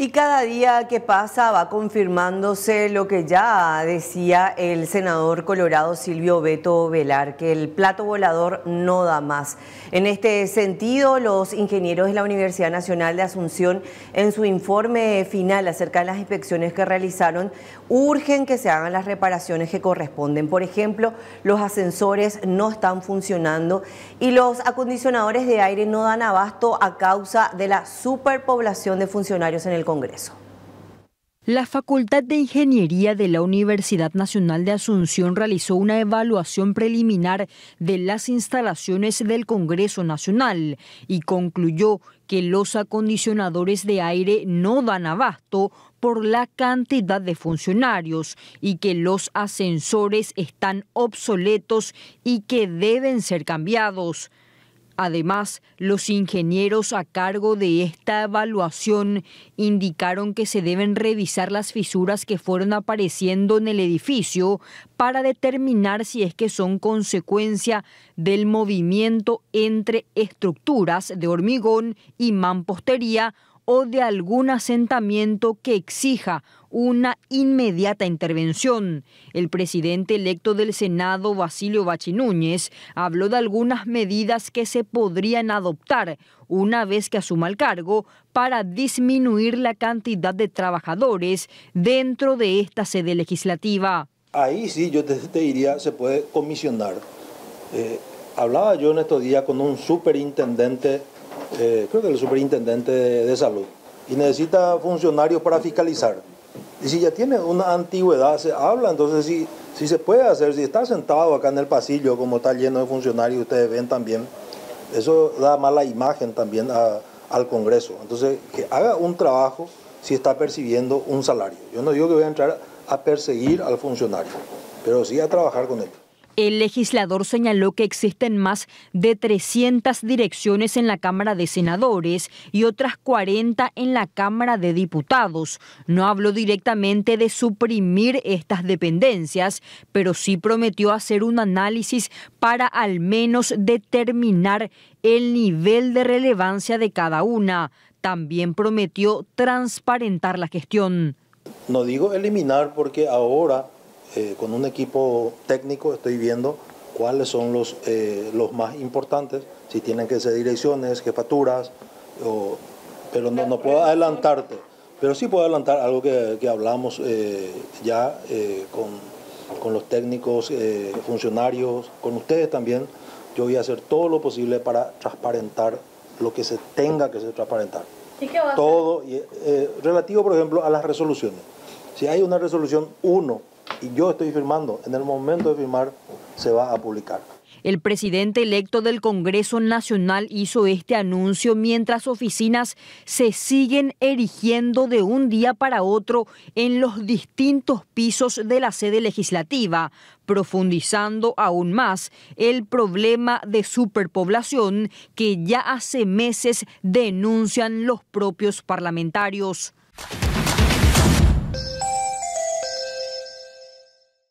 Y cada día que pasa va confirmándose lo que ya decía el senador colorado Silvio Beto Velar, que el plato volador no da más. En este sentido, los ingenieros de la Universidad Nacional de Asunción, en su informe final acerca de las inspecciones que realizaron, urgen que se hagan las reparaciones que corresponden. Por ejemplo, los ascensores no están funcionando y los acondicionadores de aire no dan abasto a causa de la superpoblación de funcionarios en el Congreso. La Facultad de Ingeniería de la Universidad Nacional de Asunción realizó una evaluación preliminar de las instalaciones del Congreso Nacional y concluyó que los acondicionadores de aire no dan abasto por la cantidad de funcionarios y que los ascensores están obsoletos y que deben ser cambiados. Además, los ingenieros a cargo de esta evaluación indicaron que se deben revisar las fisuras que fueron apareciendo en el edificio para determinar si es que son consecuencia del movimiento entre estructuras de hormigón y mampostería o de algún asentamiento que exija una inmediata intervención. El presidente electo del Senado, Basilio Bachinúñez, habló de algunas medidas que se podrían adoptar una vez que asuma el cargo para disminuir la cantidad de trabajadores dentro de esta sede legislativa. Ahí sí, yo te, te diría, se puede comisionar. Eh, hablaba yo en estos días con un superintendente eh, creo que el superintendente de salud, y necesita funcionarios para fiscalizar. Y si ya tiene una antigüedad, se habla, entonces si, si se puede hacer, si está sentado acá en el pasillo, como está lleno de funcionarios, ustedes ven también, eso da mala imagen también al Congreso. Entonces, que haga un trabajo si está percibiendo un salario. Yo no digo que voy a entrar a perseguir al funcionario, pero sí a trabajar con él. El legislador señaló que existen más de 300 direcciones en la Cámara de Senadores y otras 40 en la Cámara de Diputados. No habló directamente de suprimir estas dependencias, pero sí prometió hacer un análisis para al menos determinar el nivel de relevancia de cada una. También prometió transparentar la gestión. No digo eliminar porque ahora eh, con un equipo técnico estoy viendo cuáles son los, eh, los más importantes, si tienen que ser direcciones, jefaturas, pero no, puedo adelantarte. Pero sí puedo adelantar algo que, hablamos eh, ya con, los técnicos, funcionarios, con ustedes también. Yo voy a hacer todo lo posible para transparentar lo que se tenga que ser transparentar. ¿Y qué va Todo, relativo, por ejemplo, a las resoluciones. Si hay una resolución 1 y yo estoy firmando. En el momento de firmar se va a publicar. El presidente electo del Congreso Nacional hizo este anuncio mientras oficinas se siguen erigiendo de un día para otro en los distintos pisos de la sede legislativa, profundizando aún más el problema de superpoblación que ya hace meses denuncian los propios parlamentarios.